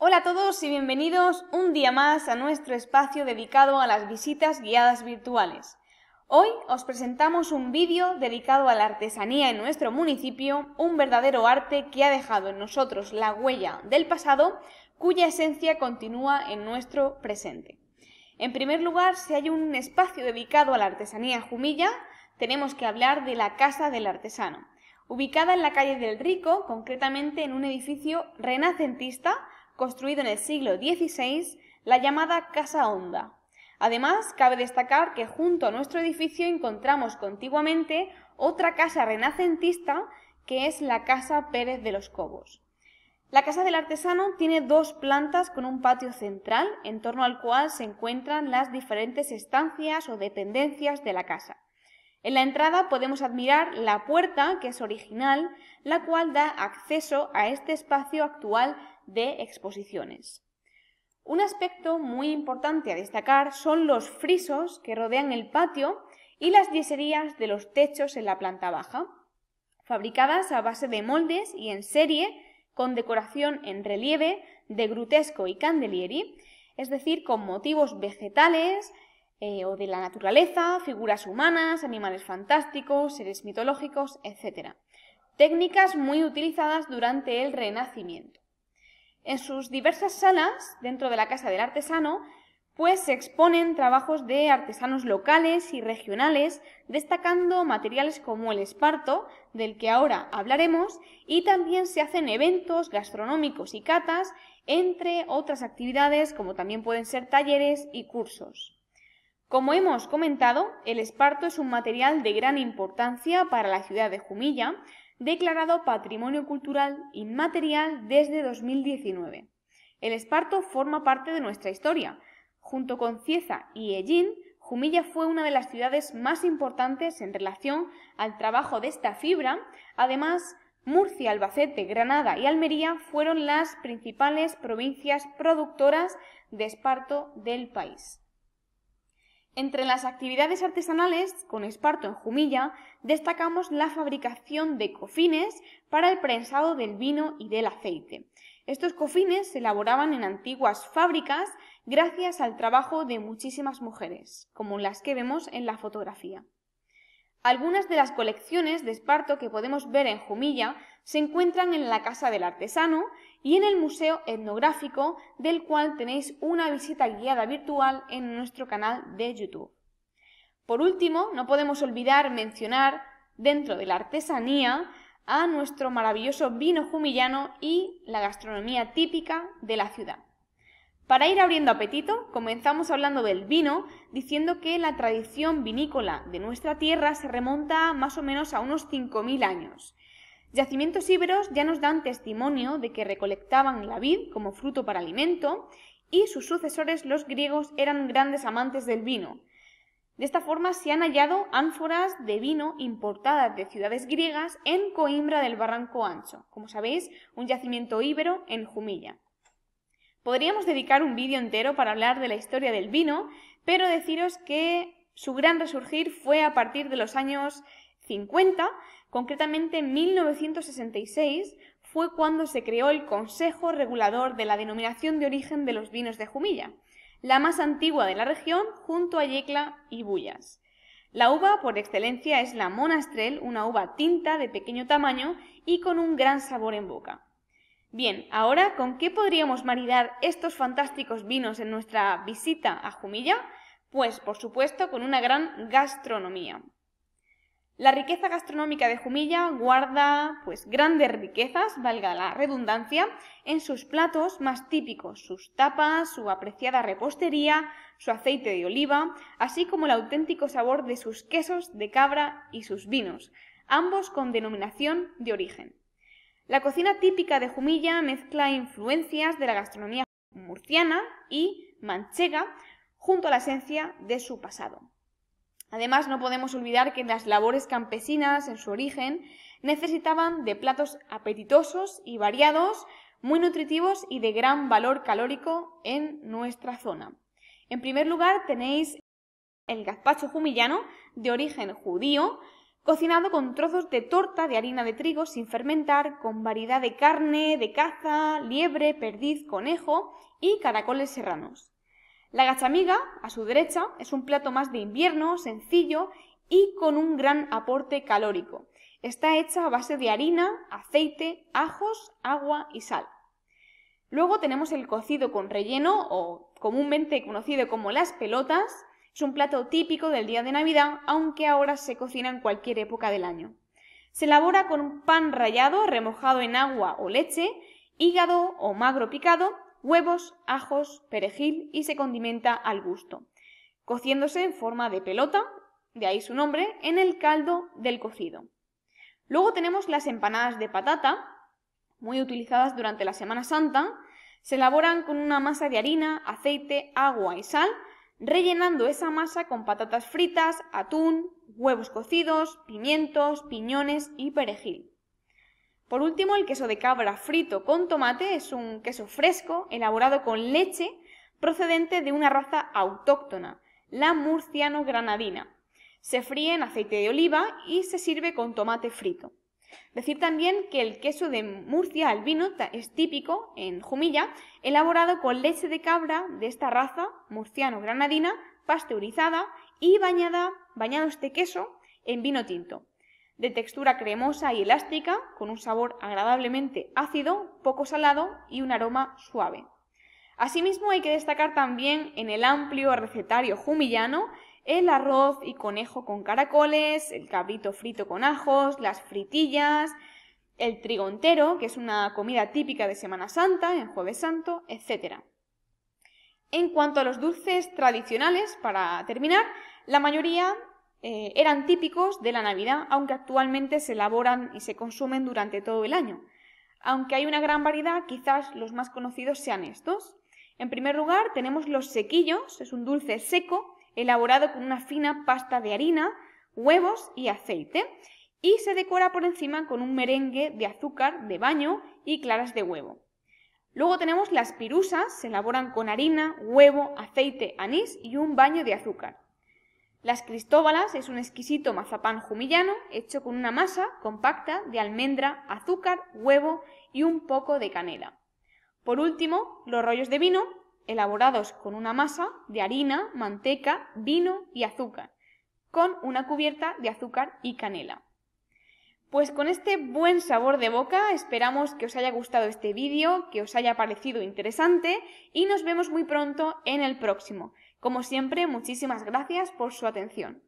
Hola a todos y bienvenidos un día más a nuestro espacio dedicado a las visitas guiadas virtuales. Hoy os presentamos un vídeo dedicado a la artesanía en nuestro municipio, un verdadero arte que ha dejado en nosotros la huella del pasado, cuya esencia continúa en nuestro presente. En primer lugar, si hay un espacio dedicado a la artesanía Jumilla, tenemos que hablar de la Casa del Artesano, ubicada en la calle del Rico, concretamente en un edificio renacentista, construido en el siglo XVI, la llamada Casa Honda. Además, cabe destacar que junto a nuestro edificio encontramos contiguamente otra casa renacentista que es la Casa Pérez de los Cobos. La Casa del Artesano tiene dos plantas con un patio central en torno al cual se encuentran las diferentes estancias o dependencias de la casa. En la entrada podemos admirar la puerta, que es original, la cual da acceso a este espacio actual de exposiciones. Un aspecto muy importante a destacar son los frisos que rodean el patio y las yeserías de los techos en la planta baja, fabricadas a base de moldes y en serie, con decoración en relieve de grutesco y candelieri, es decir, con motivos vegetales, eh, o de la naturaleza, figuras humanas, animales fantásticos, seres mitológicos, etc. Técnicas muy utilizadas durante el Renacimiento. En sus diversas salas, dentro de la Casa del Artesano, pues se exponen trabajos de artesanos locales y regionales, destacando materiales como el esparto, del que ahora hablaremos, y también se hacen eventos gastronómicos y catas, entre otras actividades como también pueden ser talleres y cursos. Como hemos comentado, el esparto es un material de gran importancia para la ciudad de Jumilla, declarado Patrimonio Cultural Inmaterial desde 2019. El esparto forma parte de nuestra historia. Junto con Cieza y Ellín, Jumilla fue una de las ciudades más importantes en relación al trabajo de esta fibra. Además, Murcia, Albacete, Granada y Almería fueron las principales provincias productoras de esparto del país. Entre las actividades artesanales con Esparto en Jumilla destacamos la fabricación de cofines para el prensado del vino y del aceite. Estos cofines se elaboraban en antiguas fábricas gracias al trabajo de muchísimas mujeres, como las que vemos en la fotografía. Algunas de las colecciones de esparto que podemos ver en Jumilla se encuentran en la Casa del Artesano y en el Museo Etnográfico, del cual tenéis una visita guiada virtual en nuestro canal de YouTube. Por último, no podemos olvidar mencionar dentro de la artesanía a nuestro maravilloso vino jumillano y la gastronomía típica de la ciudad. Para ir abriendo apetito, comenzamos hablando del vino, diciendo que la tradición vinícola de nuestra tierra se remonta más o menos a unos 5.000 años. Yacimientos íberos ya nos dan testimonio de que recolectaban la vid como fruto para alimento y sus sucesores los griegos eran grandes amantes del vino. De esta forma se han hallado ánforas de vino importadas de ciudades griegas en Coimbra del Barranco Ancho, como sabéis, un yacimiento íbero en Jumilla. Podríamos dedicar un vídeo entero para hablar de la historia del vino, pero deciros que su gran resurgir fue a partir de los años 50, concretamente 1966 fue cuando se creó el Consejo Regulador de la Denominación de Origen de los Vinos de Jumilla, la más antigua de la región junto a Yecla y Bullas. La uva por excelencia es la Monastrel, una uva tinta de pequeño tamaño y con un gran sabor en boca. Bien, ahora, ¿con qué podríamos maridar estos fantásticos vinos en nuestra visita a Jumilla? Pues, por supuesto, con una gran gastronomía. La riqueza gastronómica de Jumilla guarda pues grandes riquezas, valga la redundancia, en sus platos más típicos, sus tapas, su apreciada repostería, su aceite de oliva, así como el auténtico sabor de sus quesos de cabra y sus vinos, ambos con denominación de origen. La cocina típica de Jumilla mezcla influencias de la gastronomía murciana y manchega junto a la esencia de su pasado. Además, no podemos olvidar que las labores campesinas en su origen necesitaban de platos apetitosos y variados, muy nutritivos y de gran valor calórico en nuestra zona. En primer lugar, tenéis el gazpacho jumillano de origen judío, cocinado con trozos de torta de harina de trigo sin fermentar, con variedad de carne, de caza, liebre, perdiz, conejo y caracoles serranos. La gachamiga, a su derecha, es un plato más de invierno, sencillo y con un gran aporte calórico. Está hecha a base de harina, aceite, ajos, agua y sal. Luego tenemos el cocido con relleno o comúnmente conocido como las pelotas, es un plato típico del día de Navidad, aunque ahora se cocina en cualquier época del año. Se elabora con pan rallado, remojado en agua o leche, hígado o magro picado, huevos, ajos, perejil y se condimenta al gusto, cociéndose en forma de pelota, de ahí su nombre, en el caldo del cocido. Luego tenemos las empanadas de patata, muy utilizadas durante la Semana Santa. Se elaboran con una masa de harina, aceite, agua y sal rellenando esa masa con patatas fritas, atún, huevos cocidos, pimientos, piñones y perejil. Por último, el queso de cabra frito con tomate es un queso fresco elaborado con leche procedente de una raza autóctona, la murciano-granadina. Se fríe en aceite de oliva y se sirve con tomate frito. Decir también que el queso de Murcia, vino es típico en Jumilla, elaborado con leche de cabra de esta raza, murciano-granadina, pasteurizada y bañada, bañado este queso en vino tinto. De textura cremosa y elástica, con un sabor agradablemente ácido, poco salado y un aroma suave. Asimismo, hay que destacar también en el amplio recetario jumillano el arroz y conejo con caracoles, el cabrito frito con ajos, las fritillas, el trigontero, que es una comida típica de Semana Santa, en Jueves Santo, etc. En cuanto a los dulces tradicionales, para terminar, la mayoría eh, eran típicos de la Navidad, aunque actualmente se elaboran y se consumen durante todo el año. Aunque hay una gran variedad, quizás los más conocidos sean estos. En primer lugar, tenemos los sequillos, es un dulce seco elaborado con una fina pasta de harina, huevos y aceite, y se decora por encima con un merengue de azúcar de baño y claras de huevo. Luego tenemos las pirusas, se elaboran con harina, huevo, aceite, anís y un baño de azúcar. Las cristóbalas es un exquisito mazapán jumillano hecho con una masa compacta de almendra, azúcar, huevo y un poco de canela. Por último, los rollos de vino elaborados con una masa de harina, manteca, vino y azúcar, con una cubierta de azúcar y canela. Pues con este buen sabor de boca esperamos que os haya gustado este vídeo, que os haya parecido interesante y nos vemos muy pronto en el próximo. Como siempre, muchísimas gracias por su atención.